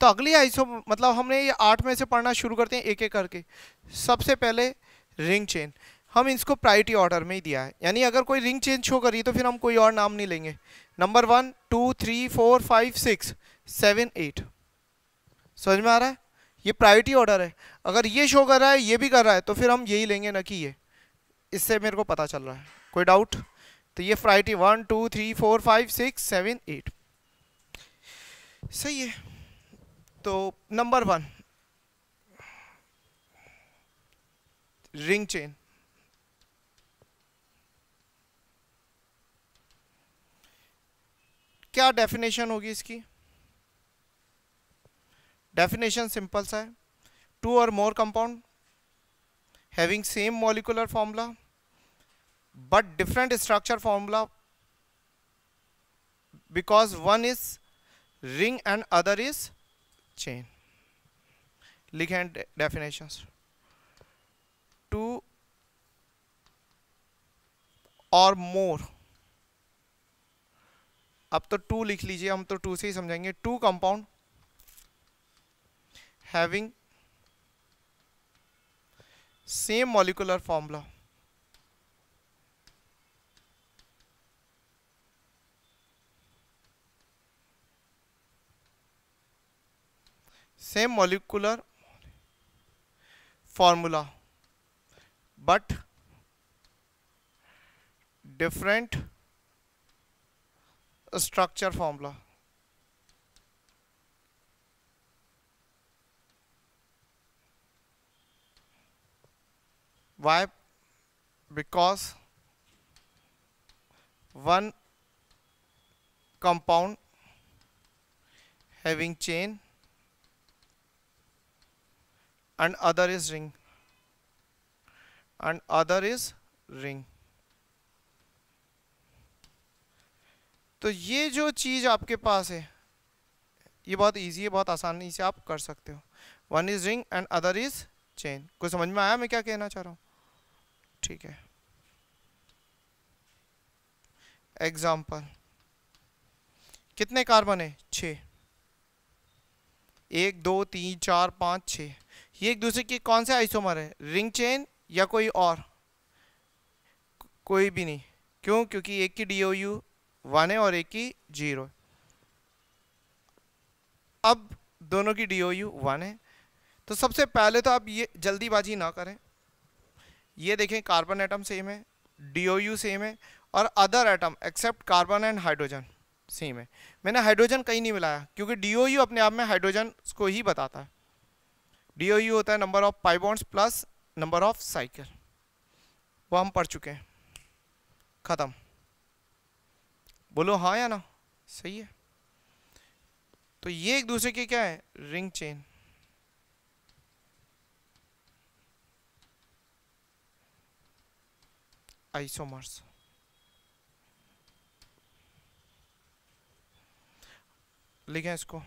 तो अगली आइसो मतलब हमने ये आठ में से पढ़ना शुरू करते हैं एक एक करके सबसे पहले रिंग चेन हम इसको प्रायोरिटी ऑर्डर में ही दिया है यानी अगर कोई रिंग चेन शो करी तो फिर हम कोई और नाम नहीं लेंगे number one two three four five six seven eight समझ में आ रहा है ये प्रायोरिटी ऑर्डर है अगर ये शो कर रहा है ये भी कर रहा है तो फिर हम यही लेंगे ना कि ये इससे मेरे को पता चल रहा है कोई डाउट तो ये priority one two three four five six seven eight सही है तो नंबर वन रिंग चेन क्या डेफिनेशन होगी इसकी डेफिनेशन सिंपल सा है टू और more compound having same molecular formula but different structure formula because one is ring and other is chain लिखे हैं डेफिनेशंस टू और मोर अब तो टू लिख लीजिए हम तो टू से ही समझाएंगे two compound having same molecular formula same molecular formula but different structure formula why because one compound having chain and other is ring and other is ring तो ये जो चीज़ आपके पास है ये बहुत इजी है बहुत आसानी से आप कर सकते हो one is ring and other is chain को समझ में आया मैं क्या कहना चाह रहा हूं ठीक है एग्जाम्पल कितने कार्बन है छ एक दो तीन चार पांच छ ये एक दूसरे के कौन से आइसोमर है रिंग चेन या कोई और कोई भी नहीं क्यों क्योंकि एक की डी ओ यू वन है और एक की जीरो अब दोनों की डी ओ यू वन है तो सबसे पहले तो आप ये जल्दीबाजी ना करें ये देखें कार्बन एटम सेम है डी ओ यू सेम है और other atom except carbon and hydrogen same है मैंने हाइड्रोजन कहीं नहीं मिलाया क्योंकि डी ओ यू अपने आप में हाइड्रोजन को ही बताता है डीओयू होता है number of pi bonds plus number of cycle वो हम पढ़ चुके हैं ख़त्म बोलो हाँ या ना सही है तो ये एक दूसरे के क्या है रिंग चेन आइसोमर्स लिखें इसको